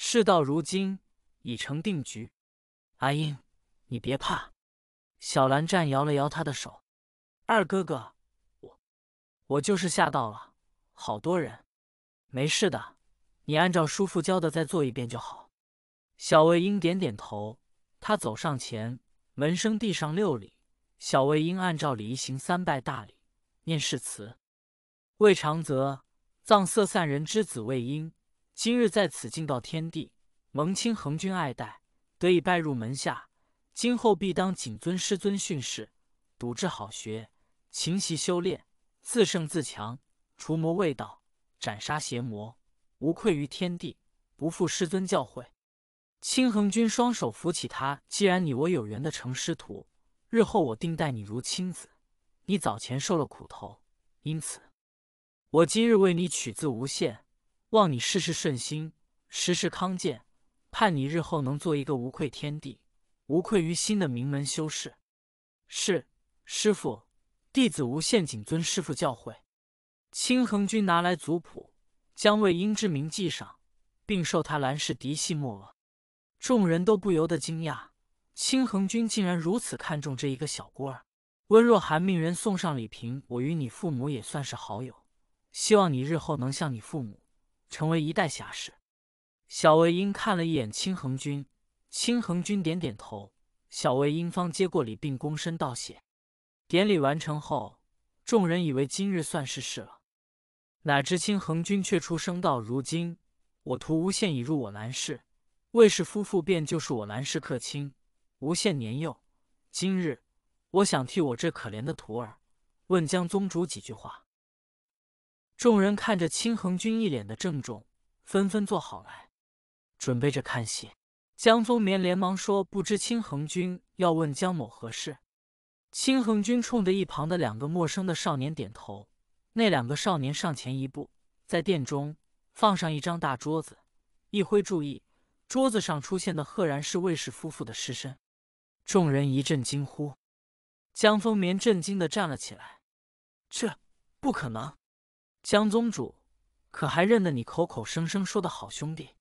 事到如今已成定局，阿英，你别怕。小蓝湛摇了摇他的手，二哥哥，我，我就是吓到了，好多人，没事的，你按照叔父教的再做一遍就好。小魏英点点头，他走上前，门生递上六礼，小魏英按照礼仪行三拜大礼，念誓词：魏长泽，藏色散人之子魏英。今日在此敬告天地，蒙清恒君爱戴，得以拜入门下，今后必当谨遵师尊训示，笃志好学，勤习修炼，自胜自强，除魔卫道，斩杀邪魔，无愧于天地，不负师尊教诲。清恒君双手扶起他，既然你我有缘的成师徒，日后我定待你如亲子。你早前受了苦头，因此我今日为你取字无限。望你事事顺心，时时康健，盼你日后能做一个无愧天地、无愧于心的名门修士。是，师父，弟子无限谨遵师父教诲。青恒君拿来族谱，将为英之名记上，并授他兰氏嫡系墨额。众人都不由得惊讶，青恒君竟然如此看重这一个小孤儿。温若寒命人送上礼品，我与你父母也算是好友，希望你日后能像你父母。成为一代侠士，小魏婴看了一眼青恒君，青恒君点点头，小魏婴方接过礼，并躬身道谢。典礼完成后，众人以为今日算是事了，哪知青恒君却出声道：“如今，我徒无限已入我兰氏，魏氏夫妇便就是我兰氏客卿。无限年幼，今日我想替我这可怜的徒儿，问江宗主几句话。”众人看着青恒君一脸的郑重，纷纷坐好来，准备着看戏。江风眠连忙说：“不知青恒君要问江某何事？”青恒君冲着一旁的两个陌生的少年点头，那两个少年上前一步，在殿中放上一张大桌子，一挥注意，桌子上出现的赫然是卫氏夫妇的尸身。众人一阵惊呼，江风眠震惊的站了起来：“这不可能！”江宗主，可还认得你口口声声说的好兄弟？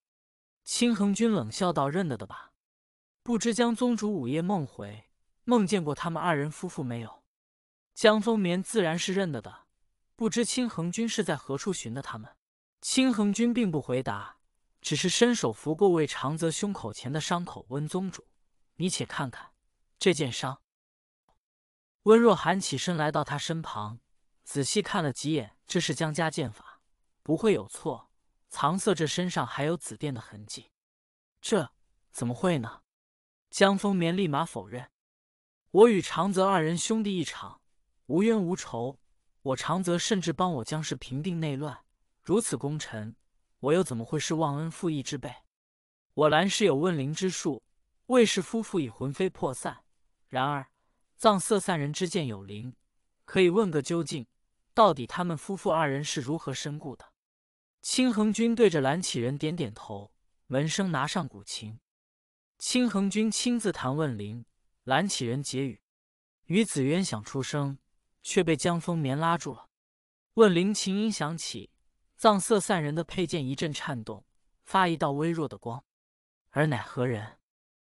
清恒君冷笑道：“认得的吧？不知江宗主午夜梦回，梦见过他们二人夫妇没有？”江风眠自然是认得的，不知清恒君是在何处寻的他们。清恒君并不回答，只是伸手拂过魏长泽胸口前的伤口，温宗主：“你且看看这件伤。”温若寒起身来到他身旁，仔细看了几眼。这是江家剑法，不会有错。藏色这身上还有紫电的痕迹，这怎么会呢？江风眠立马否认。我与长泽二人兄弟一场，无冤无仇。我长泽甚至帮我江氏平定内乱，如此功臣，我又怎么会是忘恩负义之辈？我兰氏有问灵之术，魏氏夫妇已魂飞魄散，然而藏色三人之剑有灵，可以问个究竟。到底他们夫妇二人是如何身故的？青衡君对着蓝启仁点点头，门声拿上古琴，青衡君亲自弹问灵，蓝启仁结语。于子渊想出声，却被江风眠拉住了。问灵琴音响起，藏色散人的佩剑一阵颤动，发一道微弱的光。尔乃何人？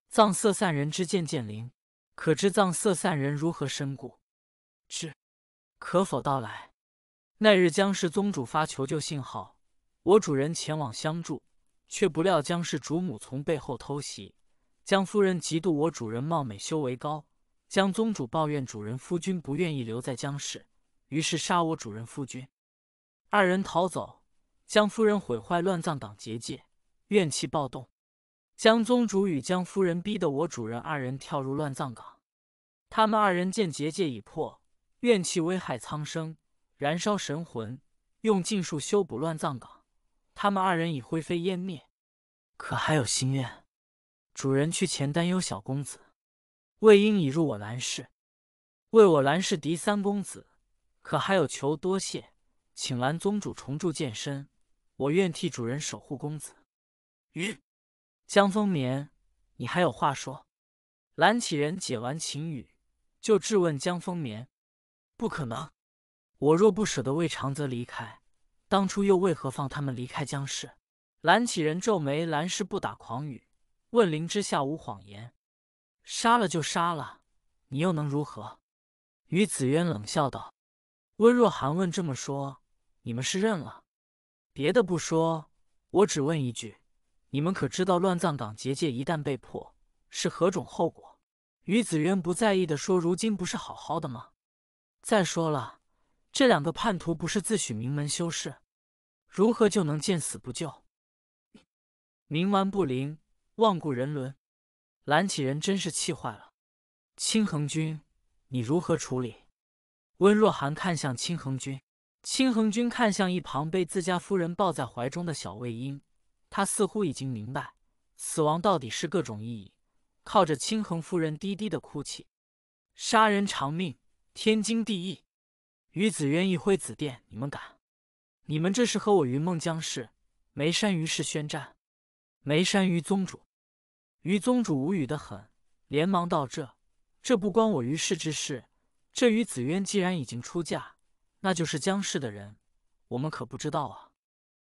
藏色散人之剑，剑灵。可知藏色散人如何身故？知。可否到来？那日，江氏宗主发求救信号，我主人前往相助，却不料江氏主母从背后偷袭。江夫人嫉妒我主人貌美、修为高，江宗主抱怨主人夫君不愿意留在江氏，于是杀我主人夫君。二人逃走，江夫人毁坏乱葬岗结界，怨气暴动。江宗主与江夫人逼得我主人二人跳入乱葬岗。他们二人见结界已破，怨气危害苍生。燃烧神魂，用禁术修补乱葬岗。他们二人已灰飞烟灭，可还有心愿？主人去前担忧小公子，魏婴已入我蓝氏，为我蓝氏嫡三公子，可还有求？多谢，请蓝宗主重铸剑身，我愿替主人守护公子。云江风眠，你还有话说？蓝启仁解完情语，就质问江风眠：“不可能。”我若不舍得为长泽离开，当初又为何放他们离开江氏？蓝启仁皱眉：“蓝氏不打诳语，问灵之下无谎言。”杀了就杀了，你又能如何？于子渊冷笑道。温若寒问：“这么说，你们是认了？别的不说，我只问一句，你们可知道乱葬岗结界一旦被破是何种后果？”于子渊不在意的说：“如今不是好好的吗？再说了。”这两个叛徒不是自诩名门修士，如何就能见死不救？冥顽不灵，罔顾人伦，蓝启人真是气坏了。青恒君，你如何处理？温若寒看向青恒君，青恒君看向一旁被自家夫人抱在怀中的小魏婴，他似乎已经明白死亡到底是各种意义，靠着青恒夫人低低的哭泣，杀人偿命，天经地义。于子渊一挥紫电，你们敢？你们这是和我云梦江氏、梅山于氏宣战？梅山于宗主，于宗主无语的很，连忙道：“这，这不关我于氏之事。这于子渊既然已经出嫁，那就是江氏的人，我们可不知道啊。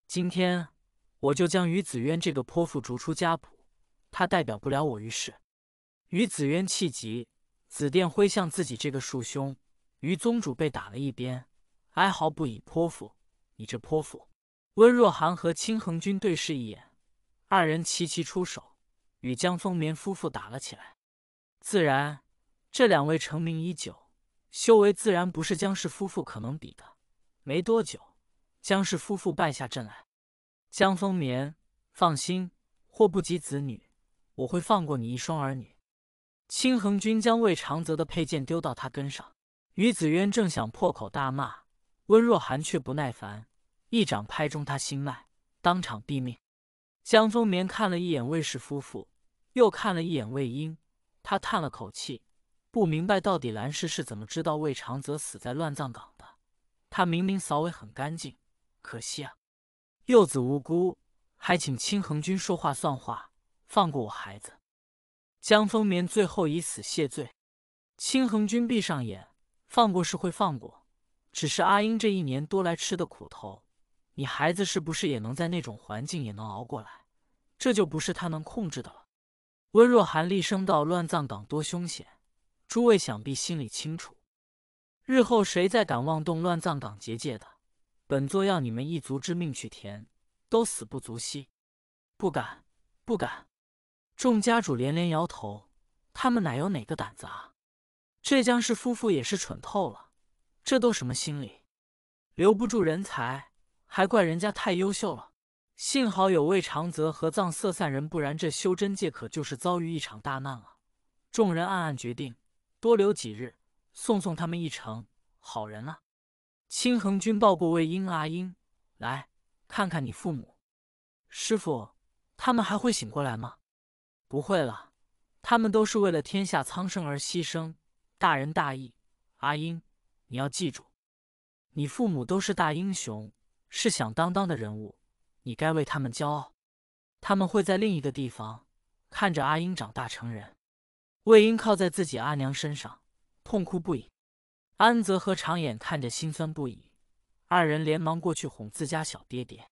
今天我就将于子渊这个泼妇逐出家谱，她代表不了我于氏。”于子渊气急，紫电挥向自己这个庶兄。于宗主被打了一鞭，哀嚎不已。泼妇，你这泼妇！温若寒和清恒君对视一眼，二人齐齐出手，与江风眠夫妇打了起来。自然，这两位成名已久，修为自然不是江氏夫妇可能比的。没多久，江氏夫妇败下阵来。江风眠，放心，祸不及子女，我会放过你一双儿女。清恒君将魏长泽的佩剑丢到他跟上。于子渊正想破口大骂，温若寒却不耐烦，一掌拍中他心脉，当场毙命。江丰眠看了一眼魏氏夫妇，又看了一眼魏婴，他叹了口气，不明白到底兰氏是怎么知道魏长泽死在乱葬岗的。他明明扫尾很干净，可惜啊！幼子无辜，还请清衡君说话算话，放过我孩子。江丰眠最后以死谢罪。清衡君闭上眼。放过是会放过，只是阿英这一年多来吃的苦头，你孩子是不是也能在那种环境也能熬过来？这就不是他能控制的了。温若寒厉声道：“乱葬岗多凶险，诸位想必心里清楚。日后谁再敢妄动乱葬岗结界的，本座要你们一族之命去填，都死不足惜。”不敢，不敢。众家主连连摇头，他们哪有哪个胆子啊？这江氏夫妇也是蠢透了，这都什么心理？留不住人才，还怪人家太优秀了。幸好有魏长泽和藏色散人，不然这修真界可就是遭遇一场大难了。众人暗暗决定，多留几日，送送他们一程。好人啊！青恒君抱过魏婴，阿婴，来看看你父母。师傅，他们还会醒过来吗？不会了，他们都是为了天下苍生而牺牲。大仁大义，阿英，你要记住，你父母都是大英雄，是响当当的人物，你该为他们骄傲。他们会在另一个地方看着阿英长大成人。魏婴靠在自己阿娘身上，痛哭不已。安泽和长眼看着，心酸不已，二人连忙过去哄自家小爹爹。